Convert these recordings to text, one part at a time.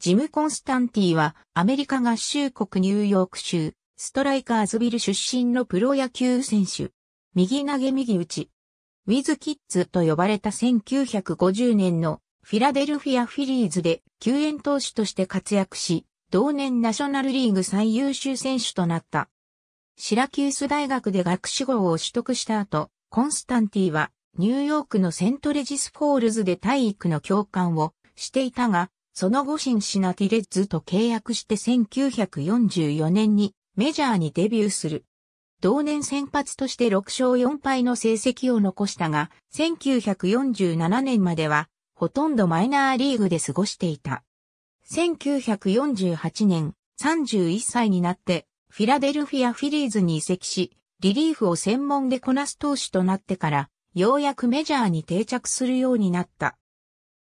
ジム・コンスタンティはアメリカ合衆国ニューヨーク州ストライカーズビル出身のプロ野球選手。右投げ右打ち。ウィズ・キッズと呼ばれた1950年のフィラデルフィア・フィリーズで救援投手として活躍し、同年ナショナルリーグ最優秀選手となった。シラキュース大学で学士号を取得した後、コンスタンティはニューヨークのセントレジスフォールズで体育の教官をしていたが、その後ンシナティレッズと契約して1944年にメジャーにデビューする。同年先発として6勝4敗の成績を残したが、1947年まではほとんどマイナーリーグで過ごしていた。1948年31歳になってフィラデルフィア・フィリーズに移籍し、リリーフを専門でこなす投手となってから、ようやくメジャーに定着するようになった。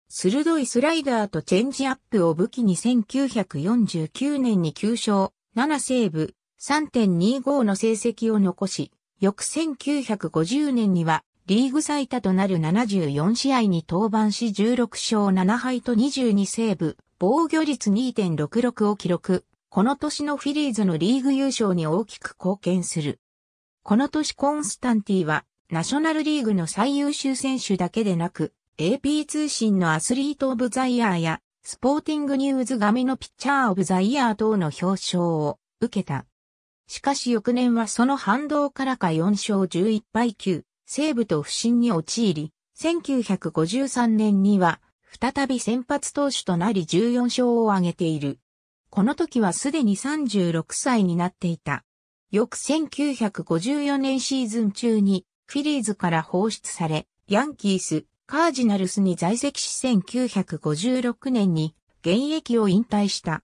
鋭いスライダーとチェンジアップを武器に1949年に9勝、7セーブ、3.25の成績を残し、翌1950年にはリーグ最多となる74試合に登板し16勝7敗と22セーブ、防御率2.66を記録。この年のフィリーズのリーグ優勝に大きく貢献する。この年コンスタンティはナショナルリーグの最優秀選手だけでなく、AP 通信のアスリート・オブ・ザ・イヤーや、スポーティング・ニューズ紙のピッチャー・オブ・ザ・イヤー等の表彰を受けた。しかし翌年はその反動からか4勝11敗9、西部と不振に陥り、1953年には、再び先発投手となり14勝を挙げている。この時はすでに36歳になっていた。翌1954年シーズン中にフィリーズから放出され、ヤンキース、カージナルスに在籍し1956年に現役を引退した。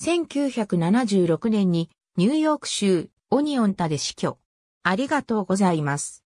1976年にニューヨーク州オニオンタで死去。ありがとうございます。